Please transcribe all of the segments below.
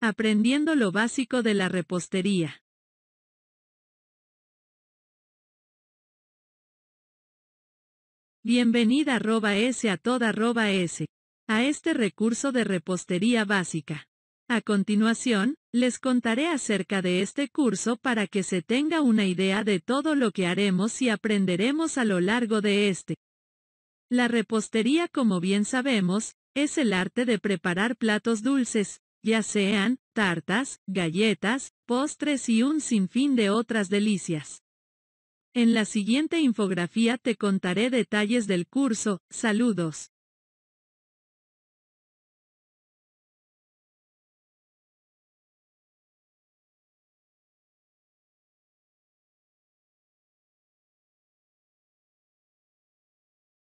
Aprendiendo lo básico de la repostería. Bienvenida arroba S a toda arroba S. A este recurso de repostería básica. A continuación, les contaré acerca de este curso para que se tenga una idea de todo lo que haremos y aprenderemos a lo largo de este. La repostería como bien sabemos, es el arte de preparar platos dulces, ya sean tartas, galletas, postres y un sinfín de otras delicias. En la siguiente infografía te contaré detalles del curso, saludos.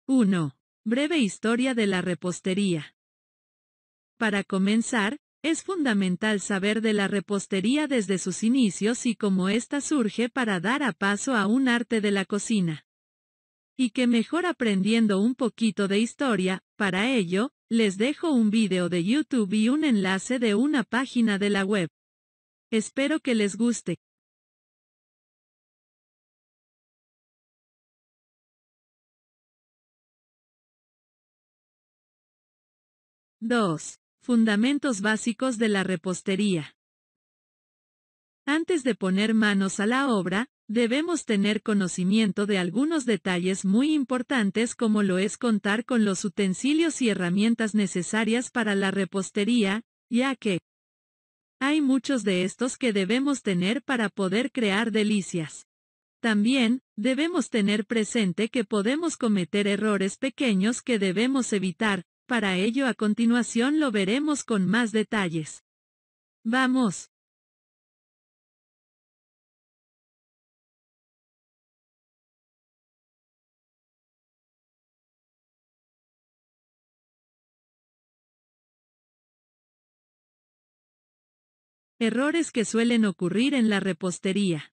¡1! Breve historia de la repostería. Para comenzar, es fundamental saber de la repostería desde sus inicios y cómo ésta surge para dar a paso a un arte de la cocina. Y que mejor aprendiendo un poquito de historia, para ello, les dejo un video de YouTube y un enlace de una página de la web. Espero que les guste. 2. Fundamentos básicos de la repostería. Antes de poner manos a la obra, debemos tener conocimiento de algunos detalles muy importantes como lo es contar con los utensilios y herramientas necesarias para la repostería, ya que hay muchos de estos que debemos tener para poder crear delicias. También, debemos tener presente que podemos cometer errores pequeños que debemos evitar, para ello a continuación lo veremos con más detalles. ¡Vamos! Errores que suelen ocurrir en la repostería.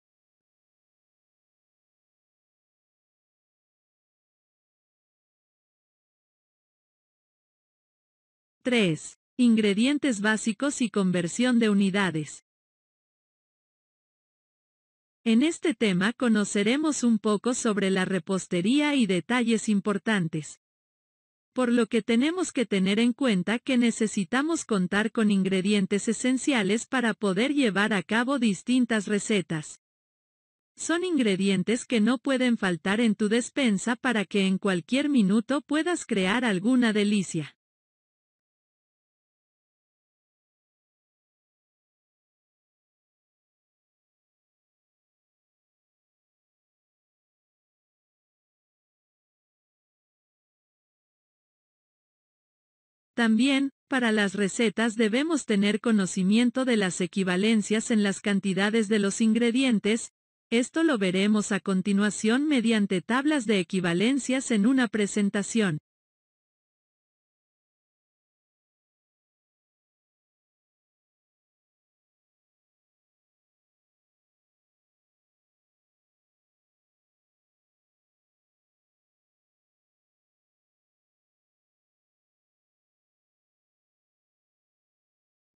3. Ingredientes básicos y conversión de unidades. En este tema conoceremos un poco sobre la repostería y detalles importantes. Por lo que tenemos que tener en cuenta que necesitamos contar con ingredientes esenciales para poder llevar a cabo distintas recetas. Son ingredientes que no pueden faltar en tu despensa para que en cualquier minuto puedas crear alguna delicia. También, para las recetas debemos tener conocimiento de las equivalencias en las cantidades de los ingredientes, esto lo veremos a continuación mediante tablas de equivalencias en una presentación.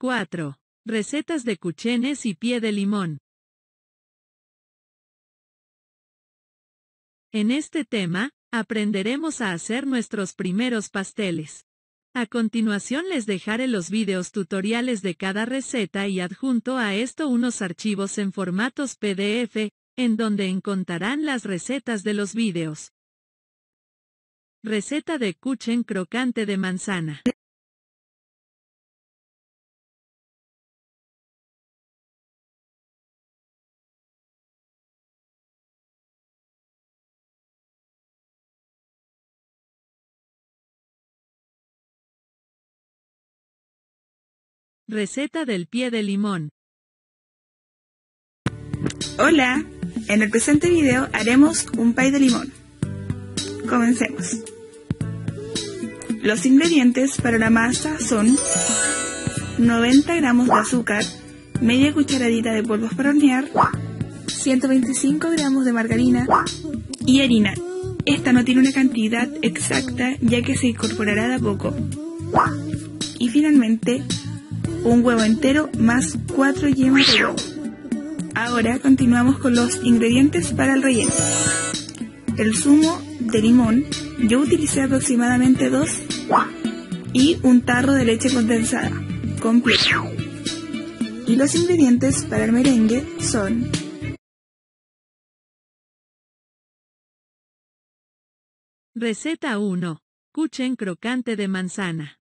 4. Recetas de cuchenes y pie de limón. En este tema, aprenderemos a hacer nuestros primeros pasteles. A continuación les dejaré los videos tutoriales de cada receta y adjunto a esto unos archivos en formatos PDF, en donde encontrarán las recetas de los videos. Receta de cuchen crocante de manzana. Receta del pie de limón. Hola, en el presente video haremos un pie de limón. Comencemos. Los ingredientes para la masa son 90 gramos de azúcar, media cucharadita de polvos para hornear, 125 gramos de margarina y harina. Esta no tiene una cantidad exacta ya que se incorporará de a poco. Y finalmente un huevo entero más 4 yemas de huevo. Ahora continuamos con los ingredientes para el relleno. El zumo de limón, yo utilicé aproximadamente 2 y un tarro de leche condensada completo. Y los ingredientes para el merengue son Receta 1. Cuchen crocante de manzana.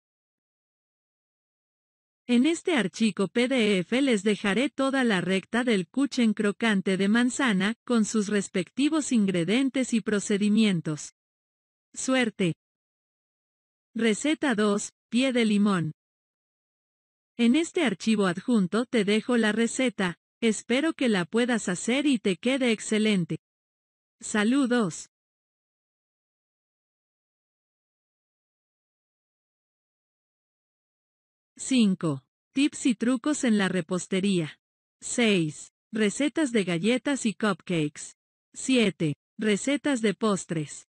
En este archivo PDF les dejaré toda la recta del cuchen crocante de manzana, con sus respectivos ingredientes y procedimientos. Suerte. Receta 2. Pie de limón. En este archivo adjunto te dejo la receta, espero que la puedas hacer y te quede excelente. Saludos. 5. Tips y trucos en la repostería. 6. Recetas de galletas y cupcakes. 7. Recetas de postres.